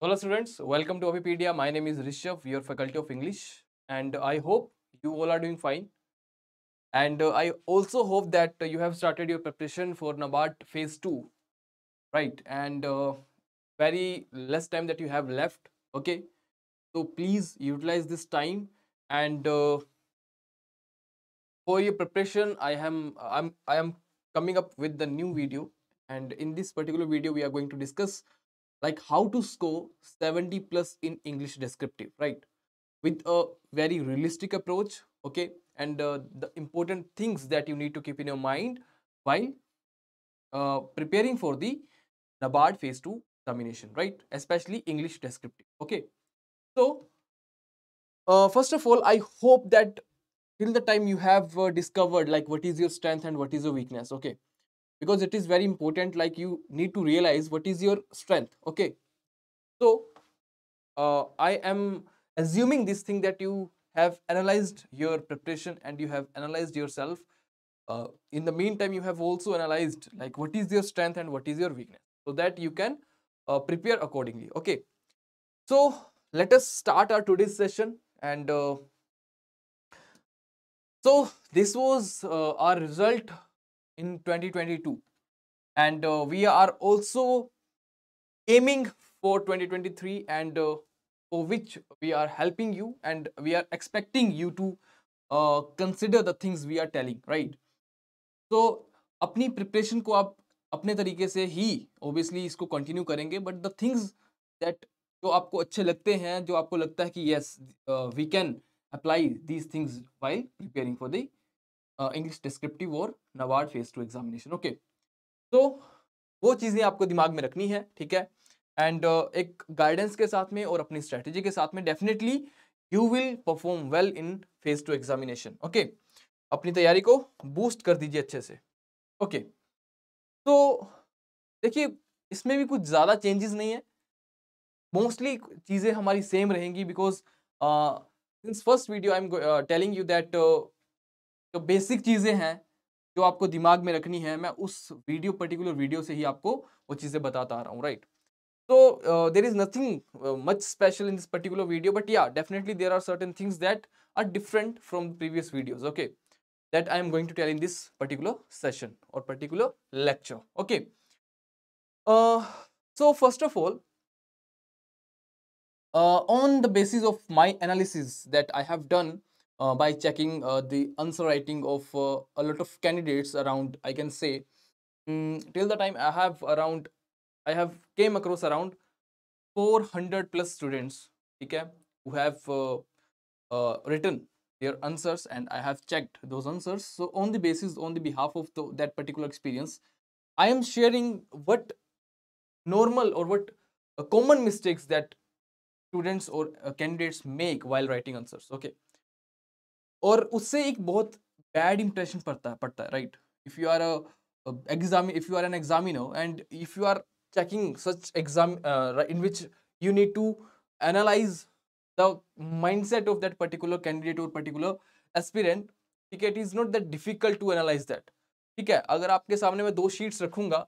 Hello students, welcome to Opipedia. My name is Rishabh, your faculty of English and I hope you all are doing fine. And uh, I also hope that uh, you have started your preparation for NABAT phase 2, right? And uh, very less time that you have left, okay? So please utilize this time and uh, for your preparation, I am, I'm, I am coming up with the new video and in this particular video, we are going to discuss like how to score 70 plus in English descriptive, right? With a very realistic approach, okay? And uh, the important things that you need to keep in your mind while uh, preparing for the NABARD phase 2 examination, right? Especially English descriptive, okay? So, uh, first of all, I hope that till the time you have uh, discovered like what is your strength and what is your weakness, okay? because it is very important like you need to realize what is your strength okay so uh, i am assuming this thing that you have analyzed your preparation and you have analyzed yourself uh, in the meantime you have also analyzed like what is your strength and what is your weakness so that you can uh, prepare accordingly okay so let us start our today's session and uh, so this was uh, our result in 2022 and uh, we are also aiming for 2023 and uh, for which we are helping you and we are expecting you to uh, consider the things we are telling right so अपनी preparation को आप अपने तरीके से ही obviously इसको continue करेंगे but the things that जो आपको अच्छे लगते हैं जो आपको लगता है कि yes we can apply these things while preparing for the English descriptive और onward phase two examination okay तो वो चीज़ें आपको दिमाग में रखनी है ठीक है एंड uh, एक गाइडेंस के साथ में और अपनी स्ट्रेटेजी के साथ में definitely you will perform well in phase two examination okay अपनी तैयारी को बूस्ट कर दीजिए अच्छे से ओके okay. तो देखिए इसमें भी कुछ ज़्यादा चेंजेस नहीं है मोस्टली चीज़ें हमारी सेम रहेंगी because since first video I am telling you that जो बेसिक चीज़ें हैं जो आपको दिमाग में रखनी है मैं उस वीडियो पर्टिकुलर वीडियो से ही आपको वो चीज़ें बताता आ रहा हूँ राइट तो there is nothing much special in this particular video but yeah definitely there are certain things that are different from previous videos okay that I am going to tell in this particular session और particular lecture okay so first of all on the basis of my analysis that I have done uh, by checking uh, the answer writing of uh, a lot of candidates around i can say mm, till the time i have around i have came across around 400 plus students okay who have uh, uh, written their answers and i have checked those answers so on the basis on the behalf of the, that particular experience i am sharing what normal or what uh, common mistakes that students or candidates make while writing answers okay और उससे एक बहुत bad impression पड़ता है पड़ता है right if you are exam if you are an examiner and if you are checking such exam in which you need to analyse the mindset of that particular candidate और particular aspirant ठीक है it is not that difficult to analyse that ठीक है अगर आपके सामने मैं दो शीट्स रखूंगा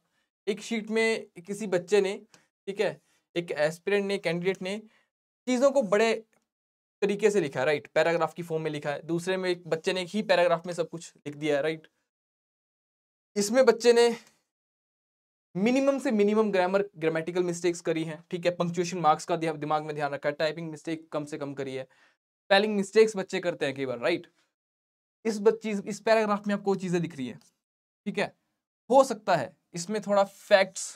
एक शीट में किसी बच्चे ने ठीक है एक एस्पिरेंट ने कैंडिडेट ने चीज़ों को बड़े तरीके से लिखा है राइट पैराग्राफ की फॉर्म में लिखा है दूसरे में एक बच्चे ने एक ही पैराग्राफ में सब कुछ लिख दिया है राइट इसमें बच्चे ने मिनिमम से मिनिमम ग्रामर ग्रामेटिकल मिस्टेक्स करी हैं ठीक है पंक्चुएशन मार्क्स का दिमाग में ध्यान रखा है टाइपिंग मिस्टेक कम से कम करी है स्पेलिंग मिस्टेक्स बच्चे करते हैं कई बार राइट इस बच्ची इस पैराग्राफ में आपको चीज़ें दिख रही है ठीक है हो सकता है इसमें थोड़ा फैक्ट्स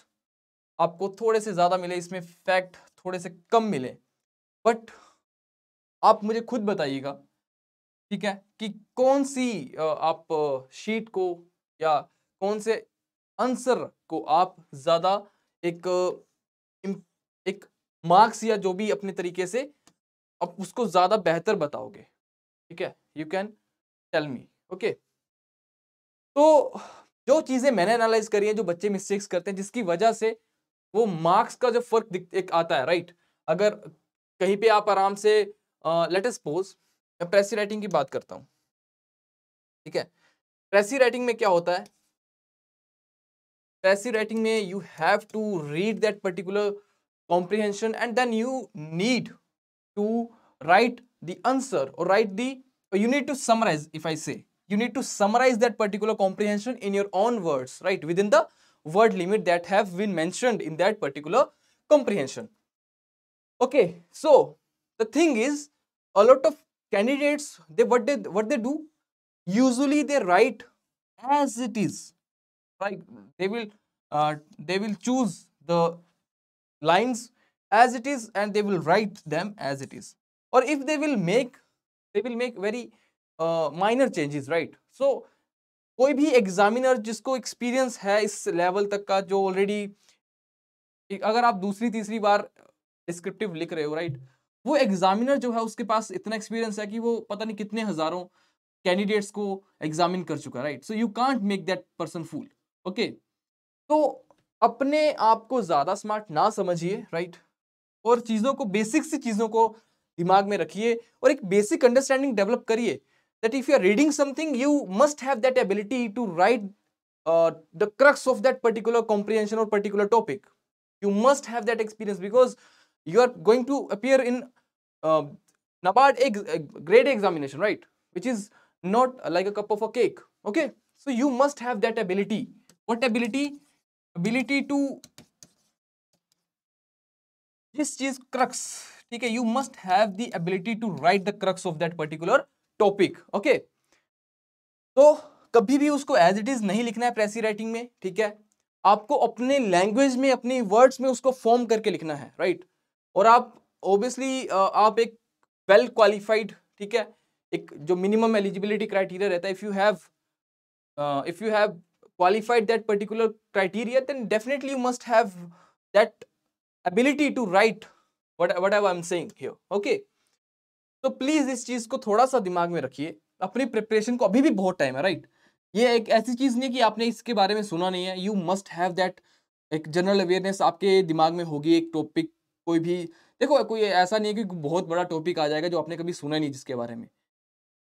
आपको थोड़े से ज़्यादा मिले इसमें फैक्ट थोड़े से कम मिले बट आप मुझे खुद बताइएगा ठीक है कि कौन सी आप शीट को या कौन से आंसर को आप ज़्यादा एक एक मार्क्स या जो भी अपने तरीके से आप उसको ज़्यादा बेहतर बताओगे ठीक है you can tell me okay तो जो चीज़ें मैंने एनालाइज करी है जो बच्चे मिस्टेक्स करते हैं जिसकी वजह से वो मार्क्स का जो फर्क एक आता है राइट अगर कहीं पे आप आराम से लेट एस पोज मैं प्रेसी राइटिंग की बात करता हूँ ठीक है प्रेसी राइटिंग में क्या होता है प्रेसी राइटिंग में you have to read that particular comprehension and then you need to write the answer और write the you need to summarise if I say you need to summarise that particular comprehension in your own words right within the word limit that have been mentioned in that particular comprehension okay so the thing is a lot of candidates they what they what they do usually they write as it is right they will uh, they will choose the lines as it is and they will write them as it is or if they will make they will make very uh, minor changes right so कोई भी examiner जिसको experience है इस level तक का जो already अगर आप दूसरी तीसरी बार डिस्क्रिप्टिव लिख रहे हो राइट right? वो एग्जामिनर जो है उसके पास इतना एक्सपीरियंस है कि वो पता नहीं कितने हजारों कैंडिडेट्स को एग्जामिन कर चुका right so you can't make that person fool okay तो अपने आप को ज़्यादा स्मार्ट ना समझिए राइट और चीज़ों को बेसिक सी चीज़ों को दिमाग में रखिए और एक बेसिक अंडरस्टैंडिंग डेवलप करिए that if you are reading something you must have that ability to write the crux of that particular comprehension और particular topic you must have that experience because you are going to appear in uh, NABARD ex grade examination, right? Which is not like a cup of a cake, okay? So you must have that ability. What ability? Ability to this is crux. Okay, you must have the ability to write the crux of that particular topic okay तो कभी भी उसको as it is नहीं लिखना है precis writing में ठीक है आपको अपने लैंग्वेज में अपने वर्ड्स में उसको फॉर्म करके लिखना है राइट right? और आप ऑब्वियसली आप एक वेल क्वालिफाइड ठीक है एक जो मिनिमम एलिजिबिलिटी क्राइटेरिया रहता है if you have if you have qualified that particular criteria then definitely you must have that ability to write what what I am saying here okay तो please इस चीज़ को थोड़ा सा दिमाग में रखिए अपनी प्रिपरेशन को अभी भी बहुत टाइम है राइट ये एक ऐसी चीज़ नहीं कि आपने इसके बारे में सुना नहीं है यू मस्ट हैव दैट एक जनरल अवेयरनेस आपके दिमाग में होगी एक टॉपिक कोई भी देखो कोई ऐसा नहीं है कि बहुत बड़ा टॉपिक आ जाएगा जो आपने कभी सुना नहीं जिसके बारे में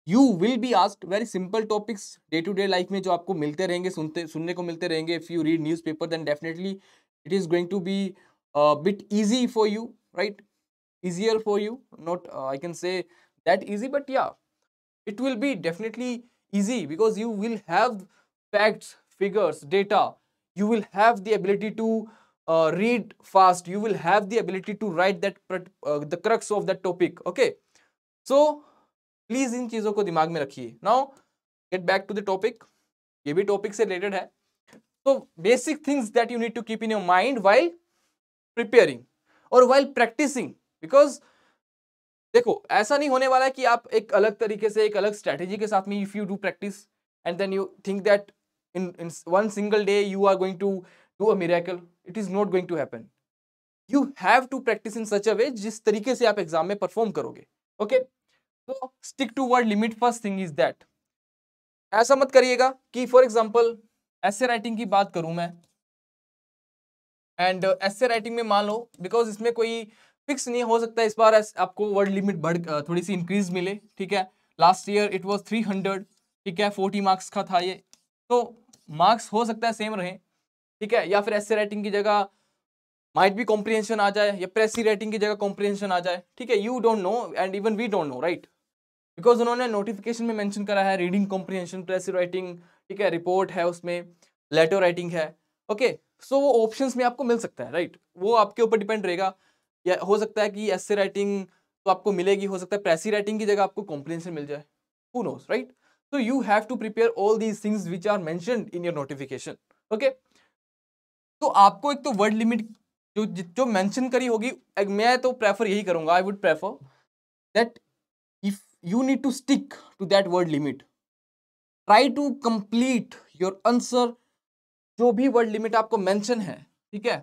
you will be asked very simple topics day to day life में जो आपको मिलते रहेंगे सुनते सुनने को मिलते रहेंगे if you read newspaper then definitely it is going to be bit easy for you right easier for you not I can say that easy but yeah it will be definitely easy because you will have facts figures data you will have have the ability uh, read fast you will have the ability to write that uh, the crux of that topic okay so please in cheezon ko dimag mein rakhiye now get back to the topic ye bhi topic se related hai so basic things that you need to keep in your mind while preparing or while practicing because देखो ऐसा नहीं होने वाला है कि आप एक अलग तरीके से एक अलग स्ट्रैटेजी के साथ में if you do practice and then you think that in one single day you are going to do a miracle it is not going to happen you have to practice in such a way जिस तरीके से आप exam में perform करोगे okay तो stick to word limit first thing is that ऐसा मत करिएगा कि फॉर एग्जाम्पल ऐसे राइटिंग की बात करूं मैं एंड ऐसे राइटिंग में मान लो बिकॉज इसमें कोई फिक्स नहीं हो सकता इस बार आपको वर्ड लिमिट बढ़ uh, थोड़ी सी इंक्रीज मिले ठीक है लास्ट ईयर इट वाज 300 ठीक है 40 मार्क्स का था ये तो मार्क्स हो सकता है सेम रहे ठीक है या फिर ऐसे राइटिंग की जगह माइट भी कॉम्प्रीहेंशन आ जाए या प्रेसी राइटिंग की जगह कॉम्प्रीहेंशन आ जाए ठीक है you don't know and even we don't know right because उन्होंने नोटिफिकेशन में मैंशन करा है रीडिंग कॉम्प्रीहेंशन प्रेसी राइटिंग ठीक है रिपोर्ट है उसमें लेटर राइटिंग है ओके okay, सो so वो ऑप्शन में आपको मिल सकता है राइट right? वो आपके ऊपर डिपेंड रहेगा या हो सकता है कि एस राइटिंग तो आपको मिलेगी हो सकता है प्रेसी राइटिंग की जगह आपको कॉम्प्रीहेंशन मिल जाए who knows right So you have to prepare all these things which are mentioned in your notification. Okay. तो आपको एक तो वर्ड लिमिट जो जो मेंशन करी होगी मैं तो प्रेफर यही करूंगा I would prefer that if you need to stick to that word limit try to complete your answer जो भी वर्ड लिमिट आपको मेंशन है ठीक है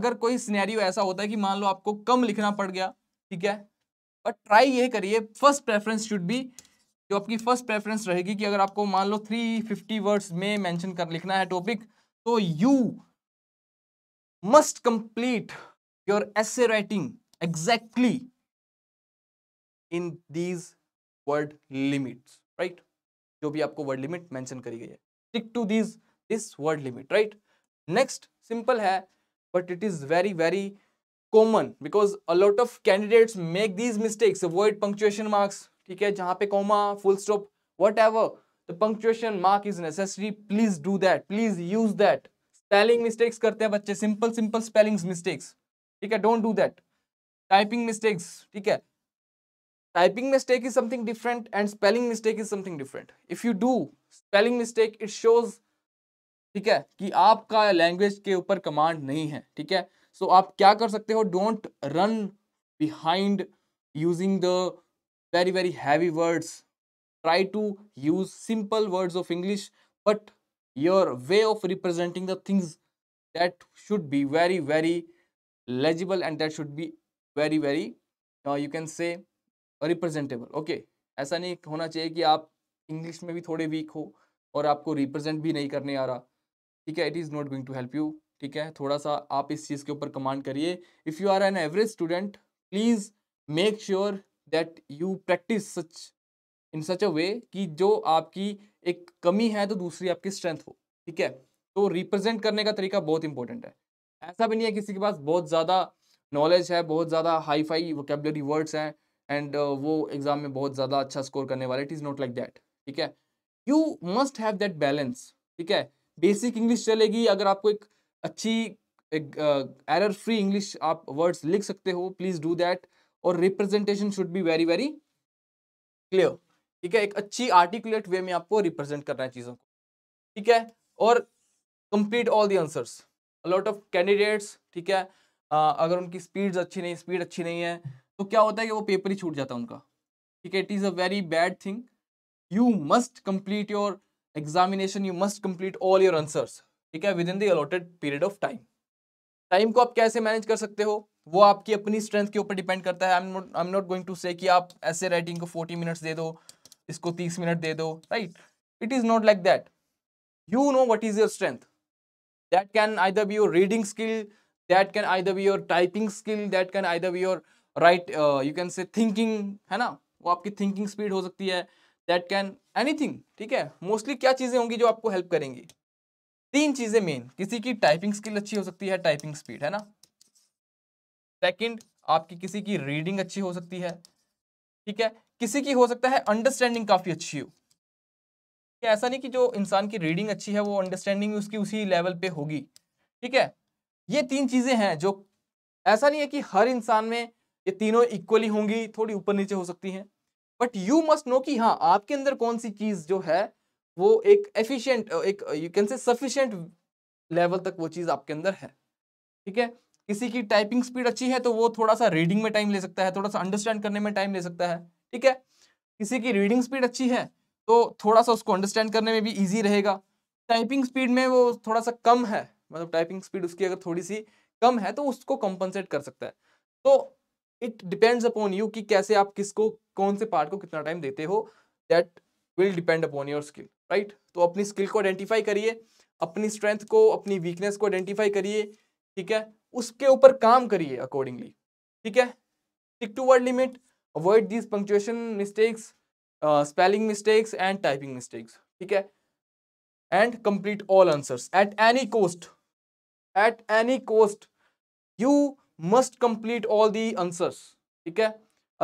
अगर कोई सिनेरियो ऐसा होता है कि मान लो आपको कम लिखना पड़ गया ठीक है बट ट्राई ये करिए फर्स्ट प्रेफरेंस शुड बी जो आपकी फर्स्ट प्रेफरेंस रहेगी कि अगर आपको मान लो 350 वर्ड्स में मेंशन कर लिखना है टॉपिक तो you must complete your essay writing exactly in these word limit right जो भी आपको वर्ड लिमिट मेंशन करी गई है stick to these this word limit right next simple है but it is very very common because a lot of candidates make these mistakes avoid punctuation marks ठीक है जहां पे comma full stop whatever तो punctuation mark is necessary please do that please use that spelling mistakes करते हैं बच्चे simple simple spelling mistakes ठीक है don't do that typing mistakes ठीक है typing mistake is something different and spelling mistake is something different if you do spelling mistake it shows ठीक है कि आपका लैंग्वेज के ऊपर कमांड नहीं है ठीक है सो so, आप क्या कर सकते हो don't run behind using the very very heavy words try to use simple words of English, but your way of representing the things that should be very, very legible and that should be very, very, uh, you can say, representable. Okay, ऐसा नहीं होना चाहिए कि आप English में भी थोड़े week हो और आपको रिप्रेजेंट भी नहीं करने आ रहा ठीक है it is not going to help you ठीक है थोड़ा सा आप इस चीज़ के ऊपर कमांड करिए if you are an average student please make sure that you practice such in such a way कि जो आपकी एक कमी है तो दूसरी आपकी स्ट्रेंथ हो ठीक है तो रिप्रेजेंट करने का तरीका बहुत इंपॉर्टेंट है ऐसा भी नहीं है किसी के पास बहुत ज़्यादा नॉलेज है बहुत ज़्यादा हाई फाई वोकेबलरी वर्ड्स हैं एंड uh, वो एग्ज़ाम में बहुत ज़्यादा अच्छा स्कोर करने वाले it is not like that ठीक है you must have that balance ठीक है बेसिक इंग्लिश चलेगी अगर आपको एक अच्छी एक एरर फ्री इंग्लिश आप वर्ड्स लिख सकते हो प्लीज़ डू दैट और representation should be very very clear ठीक है एक अच्छी आर्टिकुलेट वे में आपको रिप्रेजेंट करना है चीज़ों को ठीक है और complete all the answers a lot of candidates ठीक है आ, अगर उनकी स्पीड्स अच्छी नहीं स्पीड अच्छी नहीं है तो क्या होता है कि वो पेपर ही छूट जाता है उनका ठीक है it is a very bad thing you must complete your examination you must complete all your answers ठीक है within the allotted period of time time को आप कैसे मैनेज कर सकते हो वो आपकी अपनी स्ट्रेंथ के ऊपर डिपेंड करता है I am not going to say कि आप ऐसे राइटिंग को 40 मिनट्स दे दो इसको तीस मिनट दे दो right it is not like that you know what is your strength that can either be your reading skill that can either be your typing skill that can either be your right you can say thinking है ना वो आपकी thinking speed हो सकती है that can anything ठीक है mostly क्या चीज़ें होंगी जो आपको हेल्प करेंगी तीन चीज़ें मेन किसी की टाइपिंग स्किल अच्छी हो सकती है टाइपिंग स्पीड है ना सेकंड आपकी किसी की रीडिंग अच्छी हो सकती है ठीक है किसी की हो सकता है अंडरस्टैंडिंग काफ़ी अच्छी हो ऐसा नहीं कि जो इंसान की रीडिंग अच्छी है वो अंडरस्टैंडिंग उसकी उसी लेवल पे होगी ठीक है ये तीन चीज़ें हैं जो ऐसा नहीं है कि हर इंसान में ये तीनों इक्वली होंगी थोड़ी ऊपर नीचे हो सकती हैं बट यू मस्ट नो कि हाँ आपके अंदर कौन सी चीज़ जो है वो एक एफिशिएंट एक you can say sufficient level तक वो चीज़ आपके अंदर है ठीक है किसी की टाइपिंग स्पीड अच्छी है तो वो थोड़ा सा रीडिंग में टाइम ले सकता है थोड़ा सा अंडरस्टैंड करने में टाइम ले सकता है ठीक है किसी की रीडिंग स्पीड अच्छी है तो थोड़ा सा उसको अंडरस्टैंड करने में भी ईजी रहेगा टाइपिंग स्पीड में वो थोड़ा सा कम है मतलब टाइपिंग स्पीड उसकी अगर थोड़ी सी कम है तो उसको कंपनसेट कर सकता है तो इट डिपेंड्स अपॉन यू कि कैसे आप किसको कौन से पार्ट को कितना टाइम देते हो that will depend upon your skill right तो अपनी स्किल को आइडेंटिफाई करिए अपनी स्ट्रेंथ को अपनी वीकनेस को आइडेंटिफाई करिए ठीक है उसके ऊपर काम करिए अकॉर्डिंगली ठीक है stick to word limit avoid these punctuation mistakes spelling mistakes and typing mistakes ठीक है and complete all answers at any cost at any cost you must complete all the answers ठीक है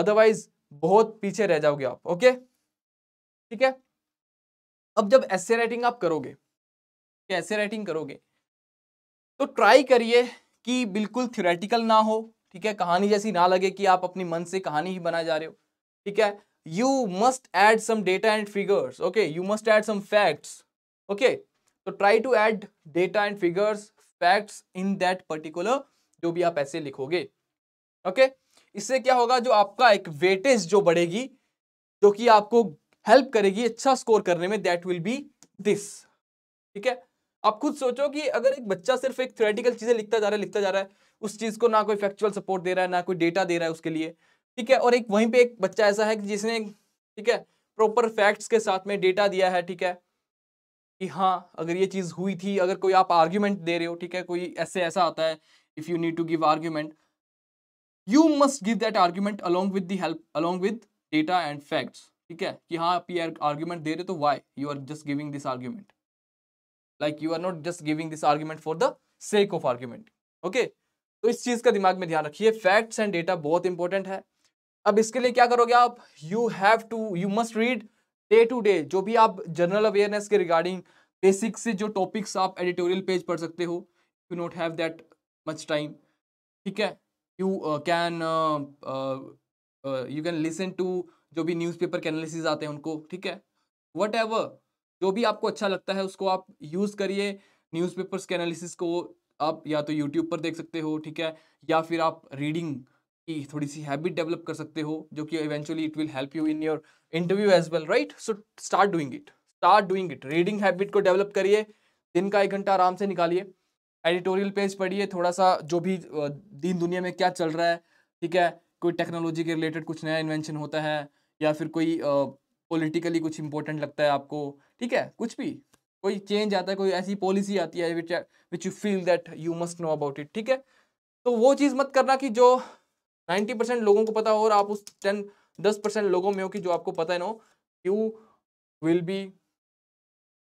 अदरवाइज बहुत पीछे रह जाओगे आप ओके ठीक है अब जब ऐसे राइटिंग आप करोगे ऐसे राइटिंग करोगे तो ट्राई करिए कि बिल्कुल थ्योरेटिकल ना हो ठीक है कहानी जैसी ना लगे कि आप अपनी मन से कहानी ही बनाए जा रहे हो ठीक है you must add some data and figures okay you must add some facts okay तो try to add data and figures facts in that particular जो भी आप ऐसे लिखोगे ओके okay? इससे क्या होगा जो आपका एक वेटेज जो बढ़ेगी जो कि आपको हेल्प करेगी अच्छा स्कोर करने में दैट विल बी दिस ठीक है आप खुद सोचो कि अगर एक बच्चा सिर्फ एक थ्रेटिकल चीजें लिखता जा रहा है लिखता जा रहा है उस चीज़ को ना कोई फैक्चुअल सपोर्ट दे रहा है ना कोई डेटा दे रहा है उसके लिए ठीक है और एक वहीं पे एक बच्चा ऐसा है कि जिसने ठीक है प्रॉपर फैक्ट्स के साथ में डेटा दिया है ठीक है कि हाँ अगर ये चीज़ हुई थी अगर कोई आप आर्ग्यूमेंट दे रहे हो ठीक है कोई ऐसे ऐसा आता है if you need to give argument you must give that argument along with the help along with data and facts ठीक है कि हाँ आप ये आर्ग्यूमेंट दे रहे हो तो why you are just giving this argument like you are not just giving this argument for the sake of argument okay तो इस चीज़ का दिमाग में ध्यान रखिए फैक्ट्स एंड डेटा बहुत इंपॉर्टेंट है अब इसके लिए क्या करोगे आप you have to you must read day to day जो भी आप जनरल अवेयरनेस के रिगार्डिंग बेसिक से जो टॉपिक्स आप एडिटोरियल पेज पढ़ सकते हो you not have that much time ठीक है you can you can listen to जो भी न्यूज़पेपर के एनालिसिस आते हैं उनको ठीक है वट जो भी आपको अच्छा लगता है उसको आप यूज़ करिए न्यूज़पेपर्स के एनालिसिस को आप या तो यूट्यूब पर देख सकते हो ठीक है या फिर आप रीडिंग की थोड़ी सी हैबिट डेवलप कर सकते हो जो कि eventually it will help you in your interview as well right so start doing it start doing it reading habit को डेवलप करिए दिन का एक घंटा आराम से निकालिए एडिटोरियल पेज पढ़िए थोड़ा सा जो भी दिन दुनिया में क्या चल रहा है ठीक है कोई टेक्नोलॉजी के रिलेटेड कुछ नया इन्वेंशन होता है या फिर कोई पॉलिटिकली uh, कुछ इंपॉर्टेंट लगता है आपको ठीक है कुछ भी कोई चेंज आता है कोई ऐसी पॉलिसी आती है which which you feel that you must know about it ठीक है तो वो चीज़ मत करना कि जो 90 परसेंट लोगों को पता हो और आप उस 10 10 परसेंट लोगों में हो कि जो आपको पता है ना you will be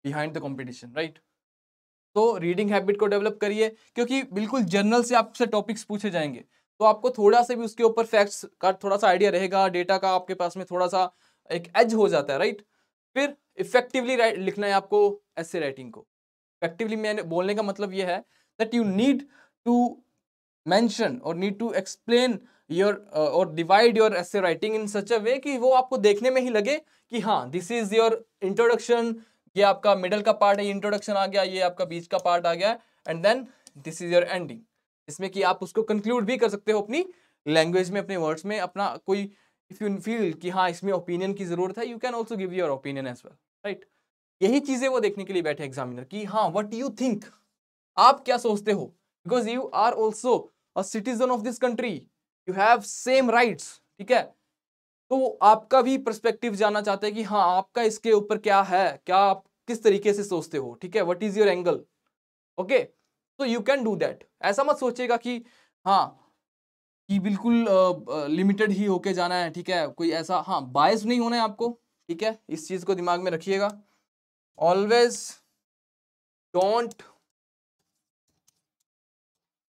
behind the competition right तो रीडिंग हैबिट को डेवलप करिए क्योंकि बिल्कुल जर्नल से आपसे टॉपिक्स पूछे जाएंगे तो आपको थोड़ा सा भी उसके ऊपर फैक्ट्स का थोड़ा सा आइडिया रहेगा डेटा का आपके पास में थोड़ा सा एक एज हो जाता है राइट फिर इफेक्टिवली लिखना है आपको ऐसे राइटिंग को इफेक्टिवली मैंने बोलने का मतलब ये है that you need to mention और नीड टू एक्सप्लेन योर और divide your essay writing in such a way कि वो आपको देखने में ही लगे कि हाँ दिस इज योर इंट्रोडक्शन ये आपका मिडल का पार्ट है इंट्रोडक्शन आ गया ये आपका बीच का पार्ट आ गया and then this is your ending इसमें कि आप उसको कंक्लूड भी कर सकते हो अपनी लैंग्वेज में अपने वर्ड्स में अपना कोई इफ़ यू फील कि हाँ इसमें ओपिनियन की ज़रूरत है you can also give your opinion as well right यही चीजें वो देखने के लिए बैठे एग्जामिनर की हाँ वट यू थिंक आप क्या सोचते हो because you are also citizen of this country you have same rights ठीक है तो आपका भी परस्पेक्टिव जानना चाहते हैं कि हाँ आपका इसके ऊपर क्या है क्या आप किस तरीके से सोचते हो ठीक है what is your angle okay तो यू कैन डू दैट ऐसा मत सोचेगा कि हाँ कि बिल्कुल लिमिटेड ही होके जाना है ठीक है कोई ऐसा हाँ बायस नहीं होना है आपको ठीक है इस चीज़ को दिमाग में रखिएगा always don't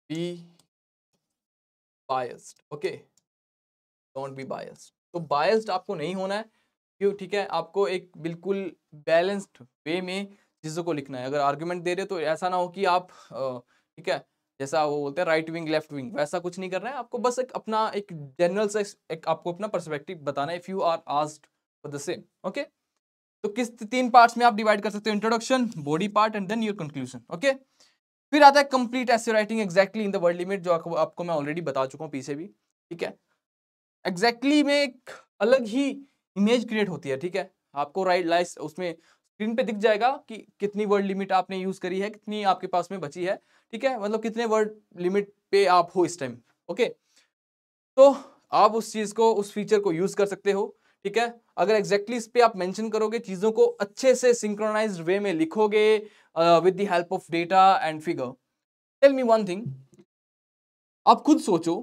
be biased okay don't be biased तो biased आपको नहीं होना है क्यों ठीक है आपको एक बिल्कुल बैलेंस्ड वे में चीज़ों को लिखना है अगर आर्ग्यूमेंट दे रहे हो तो ऐसा ना हो कि आप ठीक है जैसा वो बोलते हैं राइट विंग लेफ्ट विंग वैसा कुछ नहीं करना है आपको बस एक अपना एक जनरल से एक आपको अपना पर्सपेक्टिव बताना है if you are asked for the same okay तो किस तीन पार्ट्स में आप डिवाइड कर सकते हो introduction body part and then your conclusion okay फिर आता है complete essay writing exactly in the word limit जो आपको, आपको मैं ऑलरेडी बता चुका हूँ पीछे भी ठीक है एग्जैक्टली exactly में एक अलग ही इमेज क्रिएट होती है ठीक है आपको राइट लाइस उसमें स्क्रीन पे दिख जाएगा कि कितनी वर्ड लिमिट आपने यूज़ करी है कितनी आपके पास में बची है ठीक है मतलब कितने वर्ड लिमिट पे आप हो इस टाइम ओके तो आप उस चीज़ को उस फीचर को यूज़ कर सकते हो ठीक है अगर एग्जैक्टली exactly इस पे आप मैंशन करोगे चीज़ों को अच्छे से सिंक्रोनाइज वे में लिखोगे with the help of data and figure tell me one thing आप खुद सोचो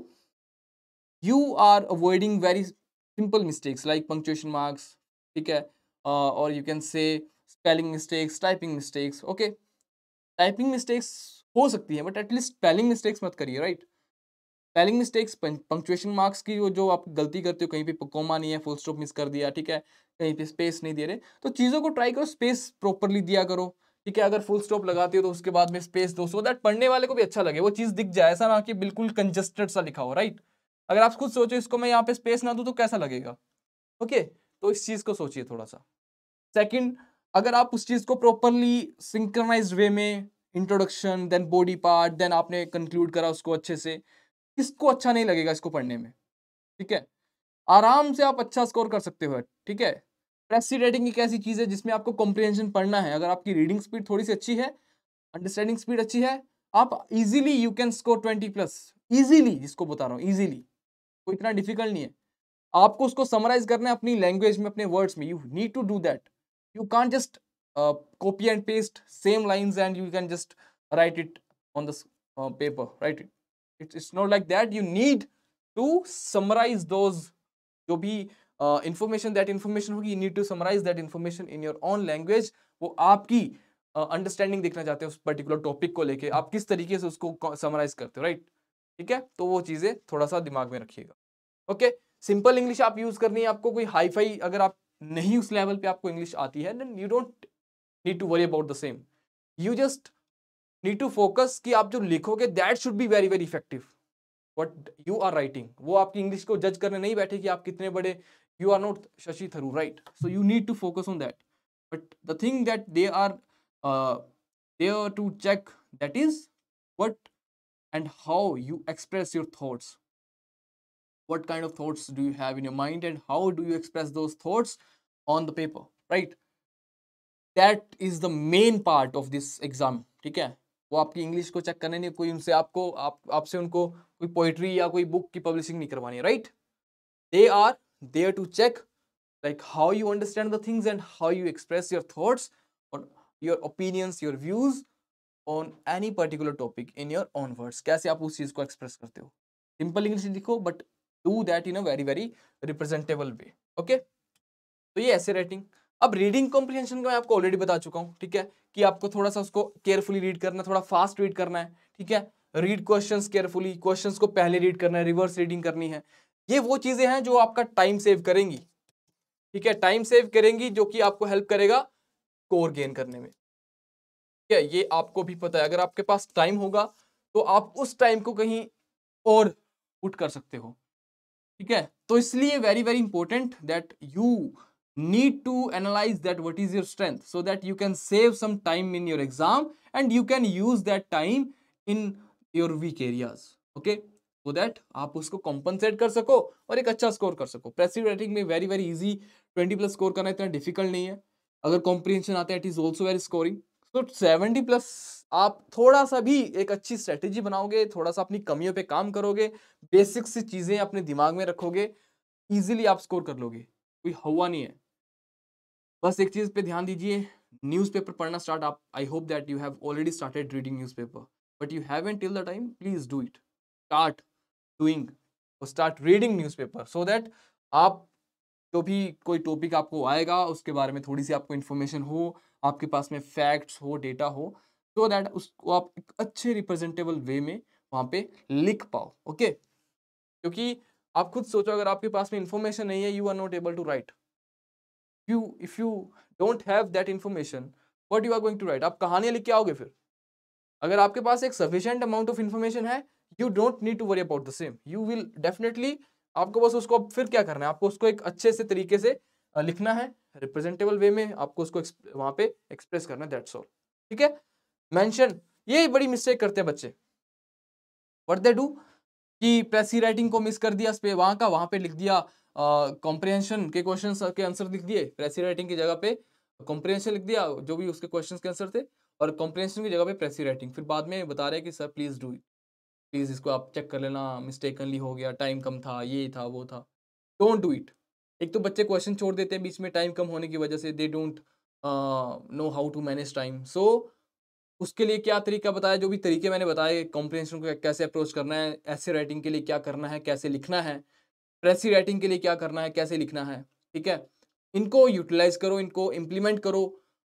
you are avoiding very simple mistakes like punctuation marks ठीक है और you can say spelling mistakes typing mistakes okay typing mistakes हो सकती है बट एटलीस्ट स्पेलिंग मिस्टेक्स मत करिए right right? Spelling mistakes punctuation marks की वो जो आप गलती करते हो कहीं पे कोमा नहीं है फुल स्टॉप मिस कर दिया ठीक है कहीं पे स्पेस नहीं दे रहे तो चीज़ों को ट्राई करो स्पेस प्रॉपरली दिया करो ठीक है अगर फुल स्टॉप लगाते हो तो उसके बाद में स्पेस दो सो दैट पढ़ने वाले को भी अच्छा लगे वो चीज़ दिख जाए ऐसा ना कि बिल्कुल कंजस्टेड सा लिखा हो राइट अगर आप खुद सोचो इसको मैं यहाँ पे स्पेस ना दूँ तो कैसा लगेगा ओके तो इस चीज़ को सोचिए थोड़ा सा सेकेंड अगर आप उस चीज़ को प्रॉपरली सिंक्रनाइज वे में introduction then body part then आपने कंक्लूड करा उसको अच्छे से किसको अच्छा नहीं लगेगा इसको पढ़ने में ठीक है आराम से आप अच्छा स्कोर कर सकते हो ठीक है प्रेसी रेडिंग एक ऐसी चीज़ है जिसमें आपको कॉम्प्रिहेंशन पढ़ना है अगर आपकी रीडिंग स्पीड थोड़ी सी अच्छी है अंडरस्टैंडिंग स्पीड अच्छी है आप easily you can score twenty plus easily जिसको बता रहा हूँ इजीली कोई इतना डिफिकल्ट नहीं है आपको उसको समराइज करना है अपनी लैंग्वेज में अपने वर्ड्स में you need to do that you can just copy and paste same lines and you can just write it on the paper right it it's it's not like that you need to summarise those जो भी information that information होगी you need to summarise that information in your own language वो आपकी understanding uh, देखना चाहते हैं उस particular topic को लेके आप किस तरीके से उसको समराइज करते हो राइट ठीक है तो वो चीज़ें थोड़ा सा दिमाग में रखिएगा ओके सिंपल इंग्लिश आप यूज़ करनी है आपको कोई हाई फाई अगर आप नहीं उस लेवल पे आपको इंग्लिश आती है then you don't need to worry about the same you just need to focus कि आप जो लिखोगे that should be very very effective what you are writing वो आपकी इंग्लिश को जज करने नहीं बैठे कि आप कितने बड़े you are not Shashi Tharoor right so you need to focus on that but the thing that they are they are to check that is what and how you express your thoughts what kind of thoughts do you have in your mind and how do you express those thoughts on the paper right that is the main part of this exam ठीक है वो आपकी English को check करने नहीं कोई उनसे आपको आप आपसे उनको कोई पोइट्री या कोई बुक की पब्लिशिंग नहीं करवानी है right they are there to check like how you understand the things and how you express your thoughts on your opinions your views on any particular topic in your own words कैसे आप उस चीज़ को express करते हो simple English लिखो but do that in a very very representable way okay तो ये ऐसे राइटिंग अब रीडिंग कॉम्प्रीहेंशन का मैं आपको ऑलरेडी बता चुका हूँ ठीक है कि आपको थोड़ा सा उसको केयरफुली रीड करना है थोड़ा फास्ट रीड करना है ठीक है रीड क्वेश्चन केयरफुली क्वेश्चन को पहले रीड करना है रिवर्स रीडिंग करनी है ये वो चीज़ें हैं जो आपका टाइम सेव करेंगी ठीक है टाइम सेव करेंगी जो कि आपको हेल्प करेगा कोर गेन करने में ठीक है ये आपको भी पता है अगर आपके पास टाइम होगा तो आप उस टाइम को कहीं और उठ कर सकते हो ठीक है तो इसलिए very very important that you need to analyze that what is your strength so that you can save some time in your exam and you can use that time in your weak areas okay so so that आप उसको compensate कर सको और एक अच्छा score कर सको precis writing में very very easy twenty plus score करना इतना डिफिकल्ट नहीं है अगर कॉम्प्रीहेंशन आता है it is also very scoring तो सेवेंटी प्लस आप थोड़ा सा भी एक अच्छी स्ट्रेटेजी बनाओगे थोड़ा सा अपनी कमियों पे काम करोगे बेसिक सी चीज़ें अपने दिमाग में रखोगे इजीली आप स्कोर कर लोगे कोई हवा नहीं है बस एक चीज़ पे ध्यान दीजिए न्यूज़पेपर पढ़ना स्टार्ट आप I hope that you have already started reading newspaper but you have and till the time please do it start doing start reading newspaper so that आप जो भी कोई टॉपिक आपको आएगा उसके बारे में थोड़ी सी आपको इन्फॉर्मेशन हो आपके पास में फैक्ट्स हो डेटा हो सो so दैट उसको आप एक अच्छे रिप्रेजेंटेबल वे में वहाँ पे लिख पाओ ओके okay? क्योंकि आप खुद सोचो अगर आपके पास में इन्फॉर्मेशन नहीं है you are not able to write you if you don't have that information what you are going to write आप कहानियाँ लिख के आओगे फिर अगर आपके पास एक सफिशेंट अमाउंट ऑफ इन्फॉर्मेशन है you don't need to worry about the same you will definitely आपको बस उसको फिर क्या करना है आपको उसको एक अच्छे से तरीके से लिखना है रिप्रेजेंटेबल वे में आपको उसको वहाँ पे एक्सप्रेस करना है दैट्स ऑल ठीक है मेंशन ये बड़ी मिस्टेक करते हैं बच्चे व्हाट दे डू कि प्रेसी राइटिंग को मिस कर दिया वहाँ का वहाँ पे लिख दिया कॉम्प्रिहेंशन के क्वेश्चन के आंसर लिख दिए प्रेसी राइटिंग की जगह पे कॉम्प्रिहेंशन लिख दिया जो भी उसके क्वेश्चन के आंसर थे और कॉम्प्रिहेंशन की जगह पे प्रेसी राइटिंग फिर बाद में बता रहे हैं कि sir please do it please इसको आप चेक कर लेना मिस्टेकनली हो गया टाइम कम था ये था वो था डोंट डू इट एक तो बच्चे क्वेश्चन छोड़ देते हैं बीच में टाइम कम होने की वजह से they don't know how to manage time so उसके लिए क्या तरीका बताया जो भी तरीके मैंने बताए कॉम्प्रिहेंशन को कैसे अप्रोच करना है ऐसे राइटिंग के लिए क्या करना है कैसे लिखना है प्रेसी राइटिंग के लिए क्या करना है कैसे लिखना है ठीक है इनको यूटिलाइज करो इनको इम्प्लीमेंट करो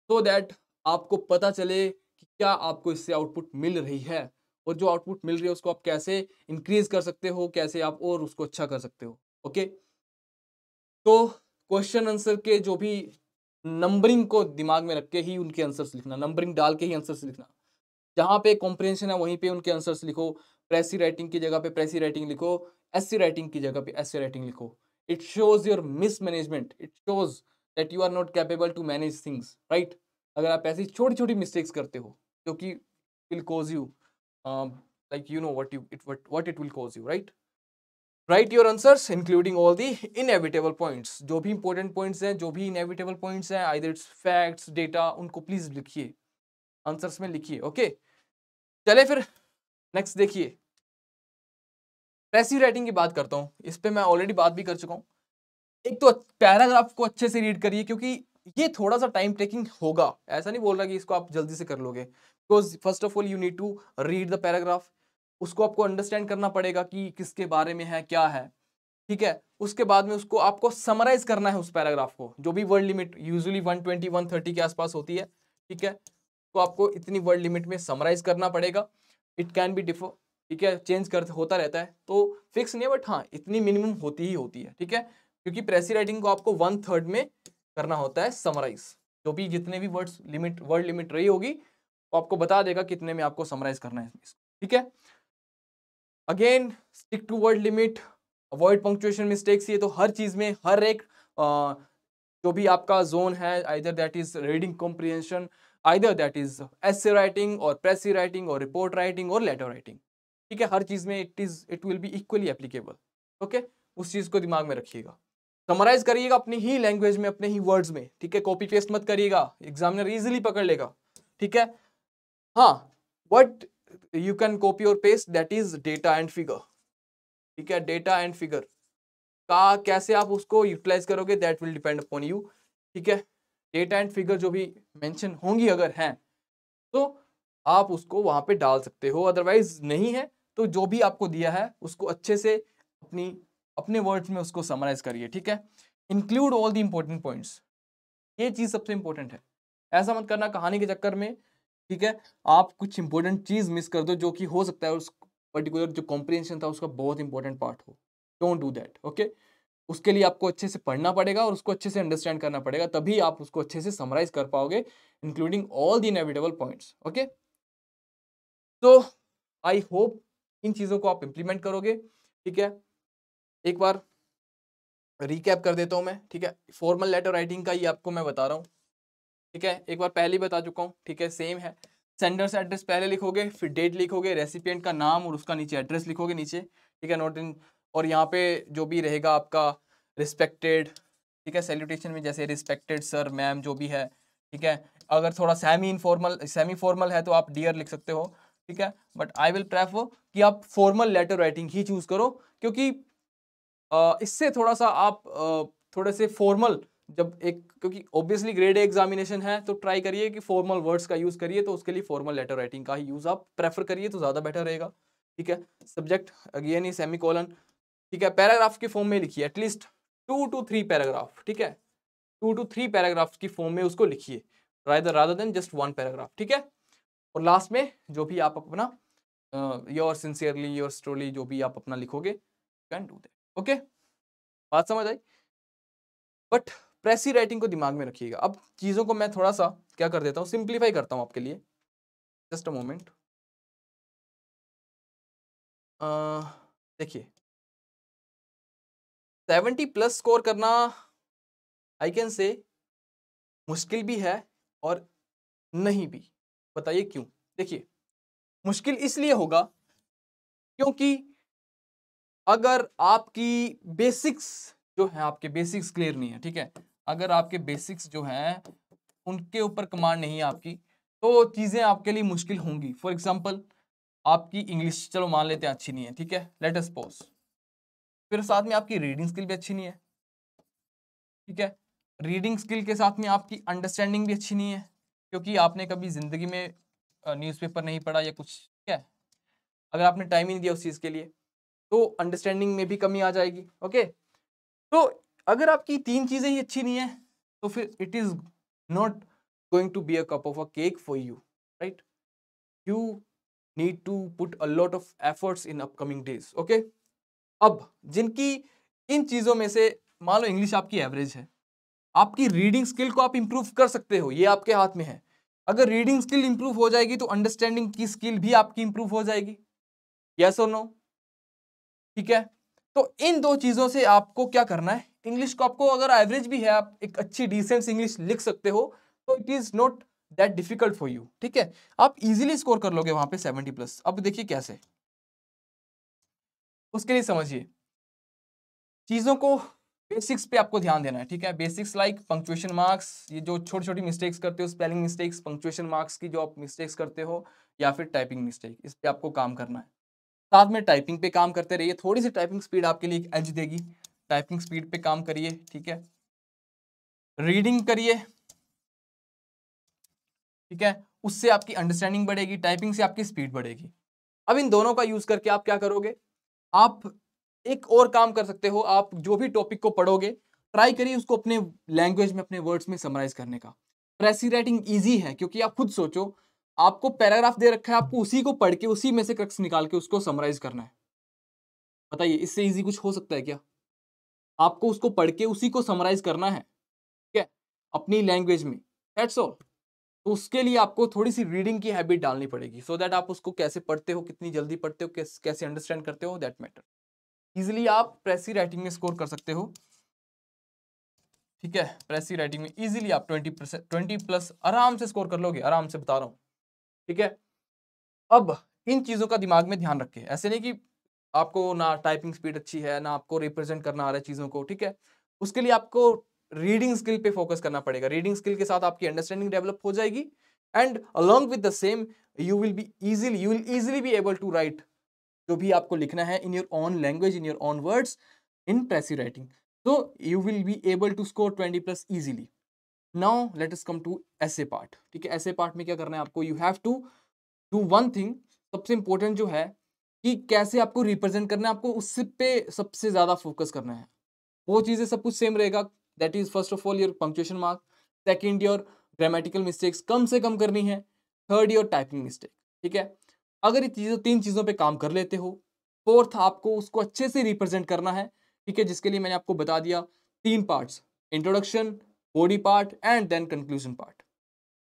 सो so दैट आपको पता चले कि क्या आपको इससे आउटपुट मिल रही है और जो आउटपुट मिल रही है उसको आप कैसे इंक्रीज कर सकते हो कैसे आप और उसको अच्छा कर सकते हो ओके तो क्वेश्चन आंसर के जो भी नंबरिंग को दिमाग में रख के ही उनके आंसर्स लिखना नंबरिंग डाल के ही आंसर्स लिखना जहाँ पे कॉम्प्रेंशन है वहीं पे उनके आंसर्स लिखो प्रेसी राइटिंग की जगह पे प्रेसी राइटिंग लिखो एस राइटिंग की जगह पे एस राइटिंग लिखो it shows your mismanagement it shows that you are not capable to manage things right अगर आप ऐसी छोटी छोटी मिस्टेक्स करते हो जो कि will cause you like you know what you it what it will cause you write right your answers including all the inevitable points जो भी इंपॉर्टेंट पॉइंट्स हैं जो भी इनएविटेबल पॉइंट्स हैं आई इट्स फैक्ट्स डेटा उनको please लिखिए answers में लिखिए ओके okay? चले फिर नेक्स्ट देखिए पैसिव राइटिंग की बात करता हूँ इस पर मैं ऑलरेडी बात भी कर चुका हूँ एक तो पैराग्राफ को अच्छे से रीड करिए क्योंकि ये थोड़ा सा टाइम टेकिंग होगा ऐसा नहीं बोल रहा कि इसको आप जल्दी से कर लोगे because first of all you need to read the paragraph उसको आपको अंडरस्टैंड करना पड़ेगा कि किसके बारे में है क्या है ठीक है उसके बाद में उसको आपको समराइज करना है उस पैराग्राफ को जो भी word limit usually one twenty के आसपास होती है ठीक है तो आपको इतनी वर्ड लिमिट में समराइज करना पड़ेगा इट कैन बी डिफर ठीक है चेंज कर होता रहता है तो फिक्स नहीं है बट हाँ इतनी मिनिमम होती ही होती है ठीक है क्योंकि प्रेसी राइटिंग को आपको वन थर्ड में करना होता है समराइज जो भी जितने भी वर्ड्स लिमिट वर्ड लिमिट रही होगी वो आपको बता देगा कितने में आपको समराइज करना है ठीक है again stick to word limit avoid punctuation mistakes ये तो हर चीज़ में हर एक आ, जो भी आपका जोन है either that is reading comprehension either that is essay writing और प्रेसी राइटिंग और रिपोर्ट राइटिंग और लेटर राइटिंग ठीक है हर चीज़ में it is it will be equally applicable okay उस चीज़ को दिमाग में रखिएगा समराइज करिएगा अपनी ही लैंग्वेज में अपने ही वर्ड्स में ठीक है कॉपी पेस्ट मत करिएगा एग्जामिनर इजिली पकड़ लेगा ठीक है हाँ वट यू कैन कॉपी और paste that is data and figure ठीक है डेटा एंड फिगर का कैसे आप उसको यूटिलाइज करोगे that will depend upon you ठीक है डेटा एंड फिगर जो भी मैंशन होंगी अगर हैं तो आप उसको वहां पे डाल सकते हो अदरवाइज नहीं है तो जो भी आपको दिया है उसको अच्छे से अपनी अपने वर्ड्स में उसको समराइज करिए ठीक है include all the important points ये चीज़ सबसे इंपॉर्टेंट है ऐसा मत करना कहानी के चक्कर में ठीक है आप कुछ इंपॉर्टेंट चीज़ मिस कर दो जो कि हो सकता है उस पर्टिकुलर जो कॉम्प्रिहेंशन था उसका बहुत इंपॉर्टेंट पार्ट हो डोंट डू दैट ओके उसके लिए आपको अच्छे से पढ़ना पड़ेगा और उसको अच्छे से अंडरस्टैंड करना पड़ेगा तभी आप उसको अच्छे से समराइज कर पाओगे including all the inevitable points okay तो आई होप इन चीज़ों को आप इम्प्लीमेंट करोगे ठीक है एक बार रिकैप कर देता हूँ मैं ठीक है फॉर्मल लेटर राइटिंग का ही आपको मैं बता रहा हूँ ठीक है एक बार पहले बता चुका हूँ ठीक है सेम है सेंडर से एड्रेस पहले लिखोगे फिर डेट लिखोगे रेसिपियंट का नाम और उसका नीचे एड्रेस लिखोगे नीचे ठीक है नोट इन और यहाँ पे जो भी रहेगा आपका रिस्पेक्टेड ठीक है सैल्यूटेशन में जैसे रिस्पेक्टेड सर मैम जो भी है ठीक है अगर थोड़ा सेमी इनफॉर्मल सेमी फॉर्मल है तो आप डियर लिख सकते हो ठीक है बट आई विल प्रेफर कि आप फॉर्मल लेटर राइटिंग ही चूज करो क्योंकि इससे थोड़ा सा आप थोड़े से फॉर्मल जब एक क्योंकि ऑब्वियसली ग्रेड एग्जामिनेशन है तो ट्राई करिए कि फॉर्मल वर्ड्स का यूज़ करिए तो उसके लिए फॉर्मल लेटर राइटिंग का ही यूज़ आप प्रेफर करिए तो ज़्यादा बेटर रहेगा ठीक है सब्जेक्ट अगेन ही सेमी कॉलन ठीक है पैराग्राफ के फॉर्म में लिखिए at least two two three paragraph ठीक है टू टू थ्री पैराग्राफ की फॉर्म में उसको लिखिए rather rather than just one paragraph ठीक है और लास्ट में जो भी आप अपना योर सिंसियरली योर स्टोरी जो भी आप अपना लिखोगे कैन डू दैट ओके बात समझ आई बट प्रेसी राइटिंग को दिमाग में रखिएगा अब चीज़ों को मैं थोड़ा सा क्या कर देता हूँ सिंप्लीफाई करता हूँ आपके लिए जस्ट अ मोमेंट देखिए सेवेंटी प्लस स्कोर करना आई कैन से मुश्किल भी है और नहीं भी बताइए क्यों देखिए मुश्किल इसलिए होगा क्योंकि अगर आपकी बेसिक्स जो है आपके बेसिक्स क्लियर नहीं है ठीक है अगर आपके बेसिक्स जो हैं उनके ऊपर कमांड नहीं है आपकी तो चीज़ें आपके लिए मुश्किल होंगी फॉर एग्जाम्पल आपकी इंग्लिश चलो मान लेते हैं अच्छी नहीं है ठीक है लेट अस पोज फिर साथ में आपकी रीडिंग स्किल भी अच्छी नहीं है ठीक है रीडिंग स्किल के साथ में आपकी अंडरस्टैंडिंग भी अच्छी नहीं है क्योंकि आपने कभी ज़िंदगी में न्यूज़पेपर नहीं पढ़ा या कुछ क्या है अगर आपने टाइम ही नहीं दिया उस चीज़ के लिए तो अंडरस्टैंडिंग में भी कमी आ जाएगी ओके तो अगर आपकी तीन चीज़ें ही अच्छी नहीं है तो फिर it is not going to be a cup of a cake for you right you need to put a lot of efforts in upcoming days okay अब जिनकी इन चीज़ों में से मान लो इंग्लिश आपकी एवरेज है आपकी रीडिंग स्किल को आप इंप्रूव कर सकते हो ये आपके हाथ में है अगर रीडिंग स्किल इंप्रूव हो जाएगी तो अंडरस्टैंडिंग की स्किल भी आपकी इंप्रूव हो जाएगी यस और नो ठीक है तो इन दो चीज़ों से आपको क्या करना है इंग्लिश को आपको अगर एवरेज भी है आप एक अच्छी डिसेंट इंग्लिश लिख सकते हो तो it is not that difficult for you ठीक है आप इजीली स्कोर कर लोगे वहां पे सेवेंटी प्लस अब देखिए कैसे उसके लिए समझिए चीज़ों को बेसिक्स पे आपको ध्यान देना है ठीक है बेसिक्स लाइक पंक्चुएशन मार्क्स ये जो छोटी छोटी मिस्टेक्स करते हो स्पेलिंग मिस्टेक्स पंक्चुएशन मार्क्स की जो आप मिस्टेक्स करते हो या फिर टाइपिंग मिस्टेक इस पर आपको काम करना है साथ में टाइपिंग पे काम करते रहिए थोड़ी सी टाइपिंग स्पीड आपके लिए एक एज देगी टाइपिंग स्पीड पे काम करिए ठीक है रीडिंग करिए ठीक है उससे आपकी अंडरस्टैंडिंग बढ़ेगी टाइपिंग से आपकी स्पीड बढ़ेगी अब इन दोनों का यूज करके आप क्या करोगे आप एक और काम कर सकते हो आप जो भी टॉपिक को पढ़ोगे ट्राई करिए उसको अपने लैंग्वेज में अपने वर्ड्स में समराइज करने का प्रेसी राइटिंग ईजी है क्योंकि आप खुद सोचो आपको पैराग्राफ दे रखा है आपको उसी को पढ़ के उसी में से क्रक्स निकाल के उसको समराइज करना है बताइए इससे ईजी कुछ हो सकता है क्या आपको उसको पढ़ के उसी को समराइज करना है ठीक है अपनी लैंग्वेज में दैट्स ऑल तो उसके लिए आपको थोड़ी सी रीडिंग की हैबिट डालनी पड़ेगी सो so दैट आप उसको कैसे पढ़ते हो कितनी जल्दी पढ़ते हो कैसे अंडरस्टैंड करते हो दैट मैटर इजिली आप प्रेसी राइटिंग में स्कोर कर सकते हो ठीक है प्रेसी राइटिंग में इजिली आप ट्वेंटी ट्वेंटी प्लस आराम से स्कोर कर लोगे आराम से बता रहा हूँ ठीक है अब इन चीज़ों का दिमाग में ध्यान रखें ऐसे नहीं कि आपको ना टाइपिंग स्पीड अच्छी है ना आपको रिप्रेजेंट करना आ रहा है चीज़ों को ठीक है उसके लिए आपको रीडिंग स्किल पे फोकस करना पड़ेगा रीडिंग स्किल के साथ आपकी अंडरस्टैंडिंग डेवलप हो जाएगी and along with the same you will be easily you will easily be able to write जो भी आपको लिखना है in your own language in your own words in precis writing so you will be able to score twenty plus easily now let us come to essay part ठीक है ऐसे part में क्या करना है आपको you have to do one thing सबसे important जो है कि कैसे आपको रिप्रेजेंट करना है आपको उस पे सबसे ज़्यादा फोकस करना है वो चीज़ें सब कुछ सेम रहेगा that is first of all your punctuation mark second your grammatical mistakes कम से कम करनी है थर्ड योर टाइपिंग मिस्टेक ठीक है अगर ये चीज़ें तीन चीज़ों पे काम कर लेते हो फोर्थ आपको उसको अच्छे से रिप्रेजेंट करना है ठीक है जिसके लिए मैंने आपको बता दिया तीन parts introduction body part and then conclusion part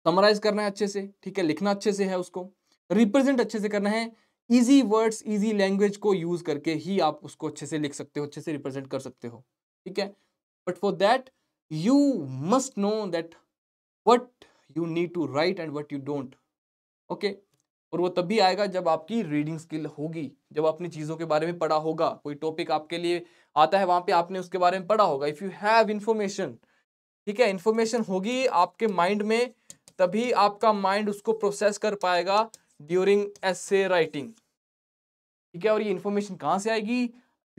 summarize करना है अच्छे से ठीक है लिखना अच्छे से है उसको रिप्रेजेंट अच्छे से करना है ईजी वर्ड्स ईजी लैंग्वेज को यूज़ करके ही आप उसको अच्छे से लिख सकते हो अच्छे से रिप्रेजेंट कर सकते हो ठीक है but for that you must know that what you need to write and what you don't okay और वो तभी आएगा जब आपकी रीडिंग स्किल होगी जब आपने चीज़ों के बारे में पढ़ा होगा कोई टॉपिक आपके लिए आता है वहाँ पे आपने उसके बारे में पढ़ा होगा इफ़ यू हैव इन्फॉर्मेशन ठीक है इन्फॉर्मेशन होगी आपके माइंड में तभी आपका माइंड उसको प्रोसेस कर पाएगा ड्यूरिंग एसे राइटिंग ठीक है और ये इन्फॉर्मेशन कहाँ से आएगी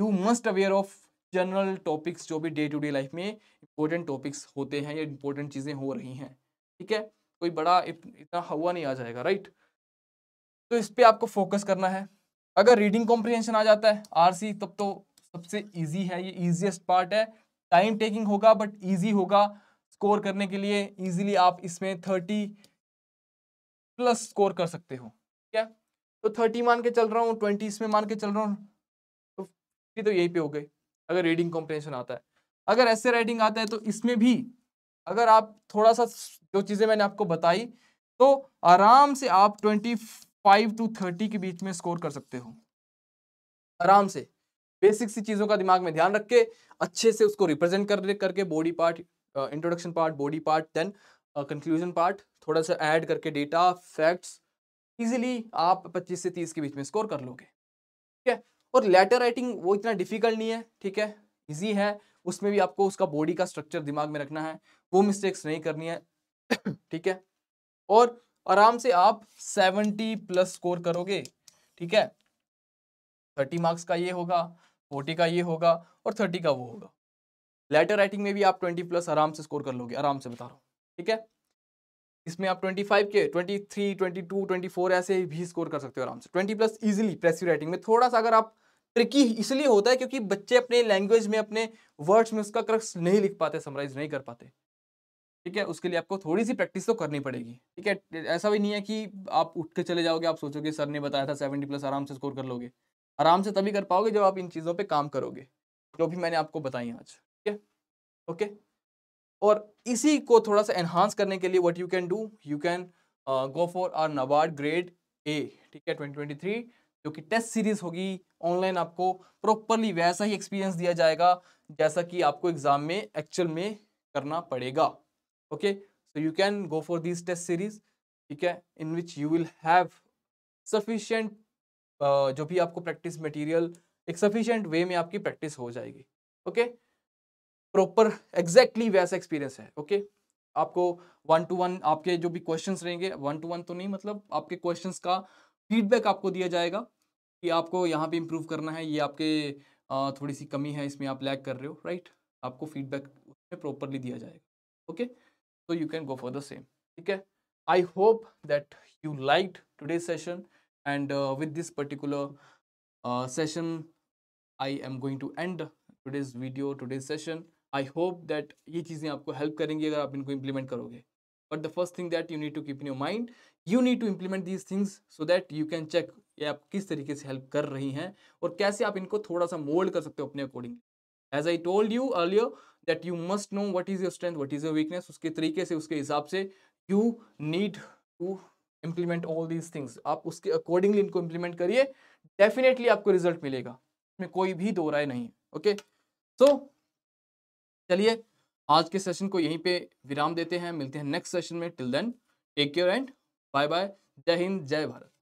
you must aware of general topics जो भी डे टू डे लाइफ में इंपॉर्टेंट टॉपिक्स होते हैं या इंपॉर्टेंट चीज़ें हो रही हैं ठीक है कोई बड़ा इतना हवा नहीं आ जाएगा राइट right? तो इस पर आपको फोकस करना है अगर रीडिंग कॉम्प्रीहेंशन आ जाता है आरसी तब तो सबसे इजी है ये इजीएस्ट पार्ट है टाइम टेकिंग होगा बट इजी होगा स्कोर करने के लिए इजीली आप इसमें थर्टी प्लस स्कोर कर सकते हो ठीक है तो थर्टी मान के चल रहा हूँ ट्वेंटी इसमें मान के चल रहा हूँ तो तो यही पे हो गए अगर रीडिंग कॉम्प्रीहेंशन आता है अगर ऐसे राइटिंग आता है तो इसमें भी अगर आप थोड़ा सा जो चीज़ें मैंने आपको बताई तो आराम से आप ट्वेंटी फाइव टू थर्टी के बीच में स्कोर कर सकते हो आराम से बेसिक सी चीज़ों का दिमाग में ध्यान रख के अच्छे से उसको रिप्रेजेंट कर करके body part introduction part body part then conclusion part थोड़ा सा ऐड करके डेटा फैक्ट्स इजीली आप 25 से 30 के बीच में स्कोर कर लोगे ठीक है और लेटर राइटिंग वो इतना डिफिकल्ट नहीं है ठीक है इजी है उसमें भी आपको उसका बॉडी का स्ट्रक्चर दिमाग में रखना है वो मिस्टेक्स नहीं करनी है ठीक है और आराम से आप सेवेंटी प्लस स्कोर करोगे ठीक है थर्टी मार्क्स का ये होगा फोर्टी का ये होगा और थर्टी का वो होगा लेटर राइटिंग में भी आप ट्वेंटी प्लस आराम से स्कोर कर लोगे आराम से बता रहा हूँ ठीक है इसमें आप ट्वेंटी फाइव के twenty three twenty two twenty four ऐसे भी स्कोर कर सकते हो आराम से twenty plus easily precis writing में थोड़ा सा अगर आप ट्रिकी इसलिए होता है क्योंकि बच्चे अपने लैंग्वेज में अपने वर्ड्स में उसका क्रक्स नहीं लिख पाते समराइज नहीं कर पाते ठीक है उसके लिए आपको थोड़ी सी प्रैक्टिस तो करनी पड़ेगी ठीक है ऐसा भी नहीं है कि आप उठ के चले जाओगे आप सोचोगे सर ने बताया था सेवेंटी प्लस आराम से स्कोर कर लोगे आराम से तभी कर पाओगे जब आप इन चीज़ों पर काम करोगे जो भी मैंने आपको बताई आज ठीक है ओके और इसी को थोड़ा सा एनहांस करने के लिए what you can do you can go for or NABARD grade A ठीक है ट्वेंटी जो कि टेस्ट सीरीज होगी ऑनलाइन आपको प्रॉपरली वैसा ही एक्सपीरियंस दिया जाएगा जैसा कि आपको एग्जाम में एक्चुअल में करना पड़ेगा okay so you can go for these test series ठीक है in which you will have sufficient जो भी आपको प्रैक्टिस मटेरियल एक सफिशेंट वे में आपकी प्रैक्टिस हो जाएगी ओके प्रॉपर एग्जैक्टली वैसा एक्सपीरियंस है ओके okay? आपको वन टू वन आपके जो भी क्वेश्चंस रहेंगे वन टू वन तो नहीं मतलब आपके क्वेश्चंस का फीडबैक आपको दिया जाएगा कि आपको यहाँ पे इम्प्रूव करना है ये आपके uh, थोड़ी सी कमी है इसमें आप लैग कर रहे हो राइट आपको फीडबैक उसमें प्रॉपरली दिया जाएगा okay okay? so you can go for the same okay i hope that you liked today's session and uh, with this particular uh, session i am going to end today's video today's session I hope that ये चीज़ें आपको help करेंगी अगर आप इनको implement करोगे but the first thing that you need to keep in your mind you need to implement these things so that you can check ये आप किस तरीके से हेल्प कर रही हैं और कैसे आप इनको थोड़ा सा मोल्ड कर सकते हो अपने according as I told you earlier that you must know what is your strength what is your weakness उसके तरीके से उसके हिसाब से you need to implement all these things आप उसके अकॉर्डिंगली इनको इम्प्लीमेंट करिए डेफिनेटली आपको रिजल्ट मिलेगा इसमें कोई भी दो राय नहीं है ओके सो चलिए आज के सेशन को यहीं पे विराम देते हैं मिलते हैं नेक्स्ट सेशन में till then take care and bye bye जय हिंद जय भारत